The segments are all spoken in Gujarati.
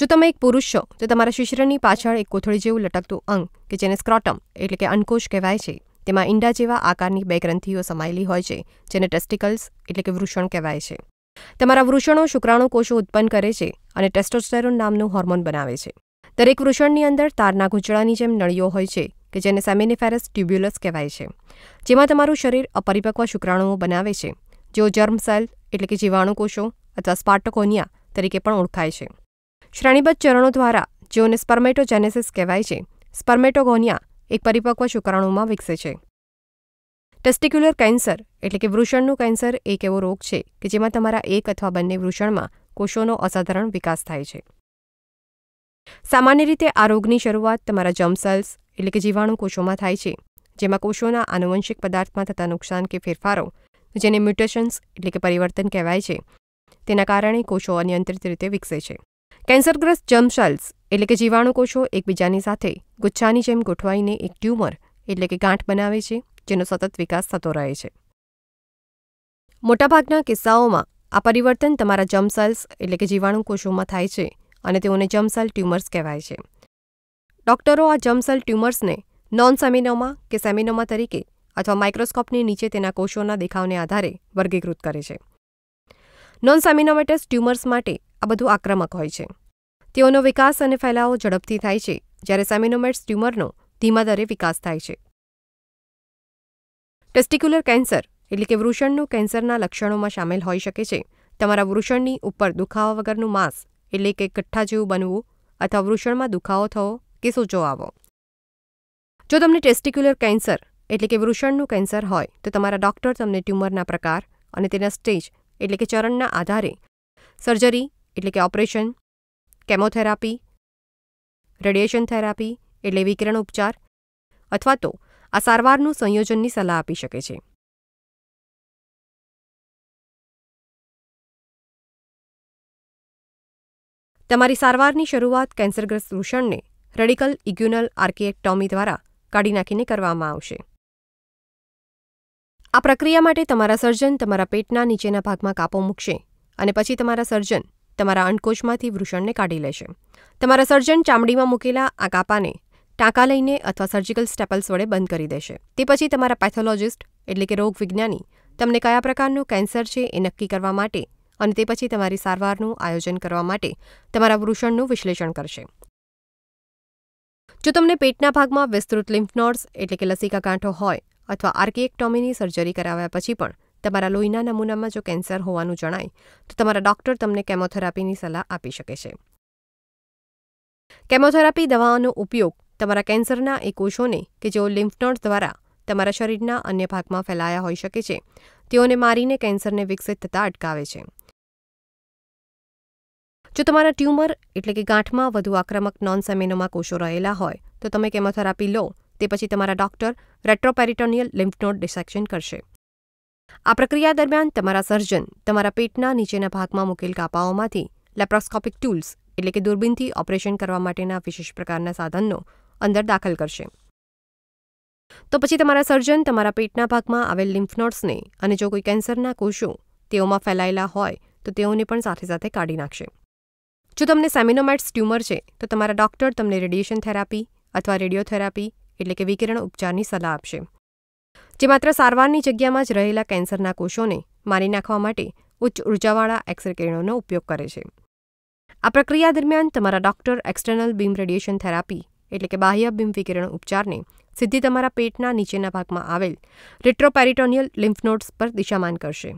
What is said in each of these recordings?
જો તમે એક પુરુષ છો તો તમારા શિશ્રની પાછળ એક કોથળી જેવું લટકતું અંગ કે જેને સ્ક્રોટમ એટલે કે અંકોશ કહેવાય છે તેમાં ઈંડા જેવા આકારની બે ગ્રંથિઓ સમાયેલી હોય છે જેને ટેસ્ટિકલ્સ એટલે કે વૃષણ કહેવાય છે તમારા વૃષણો શુક્રાણુ કોષો ઉત્પન્ન કરે છે અને ટેસ્ટોસ્ટેરોન નામનું હોર્મોન બનાવે છે દરેક વૃષણની અંદર તારના ઘૂંચળાની જેમ નળીઓ હોય છે કે જેને સેમિનિફેરસ ટ્યુબ્યુલસ કહેવાય છે જેમાં તમારું શરીર અપરિપક્વ શુક્રાણુઓ બનાવે છે જેઓ જર્મ સેલ એટલે કે જીવાણુ કોષો અથવા સ્પાર્ટકોનિયા તરીકે પણ ઓળખાય છે શ્રેણીબદ્ધ ચરણો દ્વારા જેઓને સ્પર્મેટોજેનેસિસ કહેવાય છે સ્પર્મેટોગોનિયા એક પરિપક્વ શુક્રાણુમાં વિકસે છે ટેસ્ટિક્યુલર કેન્સર એટલે કે વૃષણનું કેન્સર એક એવો રોગ છે કે જેમાં તમારા એક અથવા બંને વૃષણમાં કોષોનો અસાધારણ વિકાસ થાય છે સામાન્ય રીતે આ રોગની શરૂઆત તમારા જમસેલ્સ એટલે કે જીવાણુ કોષોમાં થાય છે જેમાં કોષોના આનુવંશિક પદાર્થમાં થતા નુકસાન કે ફેરફારો જેને મ્યુટેશન્સ એટલે કે પરિવર્તન કહેવાય છે તેના કારણે કોષો અનિયંત્રિત રીતે વિકસે છે કેન્સરગ્રસ્ત જર્મસેલ્સ એટલે કે જીવાણુ કોષો એકબીજાની સાથે ગુચ્છાની જેમ ગોઠવાઈને એક ટ્યુમર એટલે કે ગાંઠ બનાવે છે જેનો સતત વિકાસ થતો રહે છે મોટાભાગના કિસ્સાઓમાં આ પરિવર્તન તમારા જમસેલ્સ એટલે કે જીવાણુ કોષોમાં થાય છે અને તેઓને જમસેલ ટ્યુમર્સ કહેવાય છે ડોક્ટરો આ જમસેલ ટ્યુમર્સને નોન સેમિનોમા કે સેમિનોમા તરીકે અથવા માઇક્રોસ્કોપની નીચે તેના કોષોના દેખાવને આધારે વર્ગીકૃત કરે છે નોન સેમિનોમેટસ ટ્યુમર્સ માટે આ બધું આક્રમક હોય છે તેઓનો વિકાસ અને ફેલાવો ઝડપથી થાય છે જ્યારે સેમિનોમેટ્સ ટ્યુમરનો ધીમા દરે વિકાસ થાય છે ટેસ્ટિક્યુલર કેન્સર એટલે કે વૃષણનું કેન્સરના લક્ષણોમાં સામેલ હોઈ શકે છે તમારા વૃષણની ઉપર દુખાવા વગરનું માંસ એટલે કે કઠ્ઠા જેવું બનવું અથવા વૃષણમાં દુખાવો થવો કે સોજો આવો જો તમને ટેસ્ટિક્યુલર કેન્સર એટલે કે વૃષણનું કેન્સર હોય તો તમારા ડૉક્ટર તમને ટ્યુમરના પ્રકાર અને તેના સ્ટેજ એટલે કે ચરણના આધારે સર્જરી એટલે કે ઓપરેશન કેમોથેરાપી રેડિયેશન થેરાપી એટલે વિકિરણ ઉપચાર અથવા તો આ સારવારનું સંયોજનની સલાહ આપી શકે છે તમારી સારવારની શરૂઆત કેન્સરગ્રસ્ત વૃષણને રેડિકલ ઇગ્યુનલ આર્કિએક્ટોમી દ્વારા કાઢી નાખીને કરવામાં આવશે આ પ્રક્રિયા માટે તમારા સર્જન તમારા પેટના નીચેના ભાગમાં કાપો મૂકશે અને પછી તમારા સર્જન તમારા અંડકોચમાંથી વૃષણને કાઢી લેશે તમારા સર્જન ચામડીમાં મૂકેલા આ કાપાને ટાંકા લઈને અથવા સર્જિકલ સ્ટેપલ્સ વડે બંધ કરી દેશે તે પછી તમારા પેથોલોજિસ્ટ એટલે કે રોગ વિજ્ઞાની તમને કયા પ્રકારનું કેન્સર છે એ નક્કી કરવા માટે અને તે પછી તમારી સારવારનું આયોજન કરવા માટે તમારા વૃષણનું વિશ્લેષણ કરશે જો તમને પેટના ભાગમાં વિસ્તૃત લિમ્ફ નોડ્સ એટલે કે લસિકા ગાંઠો હોય અથવા આર્કિએક્ટોમીની સર્જરી કરાવ્યા પછી પણ તમારા લોહીના નમૂનામાં જો કેન્સર હોવાનું જણાય તો તમારા ડોક્ટર તમને કેમોથેરાપીની સલાહ આપી શકે છે કેમોથેરાપી દવાઓનો ઉપયોગ તમારા કેન્સરના એ કોષોને કે જેઓ લિમ્ફનોડ દ્વારા તમારા શરીરના અન્ય ભાગમાં ફેલાયા હોઈ શકે છે તેઓને મારીને કેન્સરને વિકસિત થતાં અટકાવે છે જો તમારા ટ્યુમર એટલે કે ગાંઠમાં વધુ આક્રમક નોન સેમેનોમાં કોષો રહેલા હોય તો તમે કેમોથેરાપી લો તે પછી તમારા ડોક્ટર રેટ્રોપેરિટોનિયલ લિમ્ફનોડ ડિસેક્શન કરશે આ પ્રક્રિયા દરમિયાન તમારા સર્જન તમારા પેટના નીચેના ભાગમાં મૂકેલ કાપાઓમાંથી લેપ્રોસ્કોપિક ટૂલ્સ એટલે કે દૂરબીનથી ઓપરેશન કરવા માટેના વિશેષ પ્રકારના સાધનનો અંદર દાખલ કરશે તો પછી તમારા સર્જન તમારા પેટના ભાગમાં આવેલ લિમ્ફનોટ્સને અને જો કોઈ કેન્સરના કોષો તેઓમાં ફેલાયેલા હોય તો તેઓને પણ સાથે સાથે કાઢી નાખશે જો તમને સેમિનોમેટ્સ ટ્યુમર છે તો તમારા ડૉક્ટર તમને રેડિયેશન થેરાપી અથવા રેડિયોથેરાપી એટલે કે વિકિરણ ઉપચારની સલાહ આપશે જે માત્ર સારવારની જગ્યામાં જ રહેલા કેન્સરના કોષોને મારી નાખવા માટે ઉચ્ચ ઉર્જાવાળા એક્સરે કિરણોનો ઉપયોગ કરે છે આ પ્રક્રિયા દરમિયાન તમારા doctor external beam radiation therapy એટલે કે બાહ્ય બીમ વિકિરણ ઉપચારને સીધી તમારા પેટના નીચેના ભાગમાં આવેલ રેટ્રોપેરિટોનિયલ લિમ્ફનોડ્સ પર દિશામાન કરશે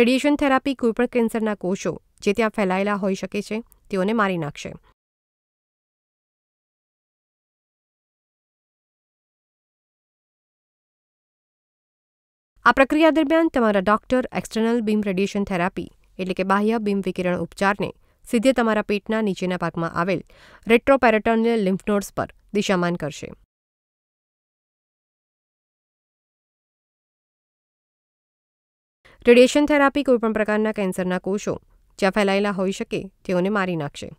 રેડિયેશન થેરાપી કોઈપણ કેન્સરના કોષો જે ત્યાં ફેલાયેલા હોઈ શકે છે તેઓને મારી નાખશે આ પ્રક્રિયા દરમિયાન તમારા doctor external beam radiation therapy એટલે કે બાહ્ય બીમ વિકિરણ ઉપચારને સીધે તમારા પેટના નીચેના ભાગમાં આવેલ રેટ્રોપેરેટોનિયલ લિમ્ફ નોડ્સ પર દિશામાન કરશે રેડિયેશન થેરાપી કોઈપણ પ્રકારના કેન્સરના કોષો જ્યાં ફેલાયેલા હોઈ શકે તેઓને મારી નાખશે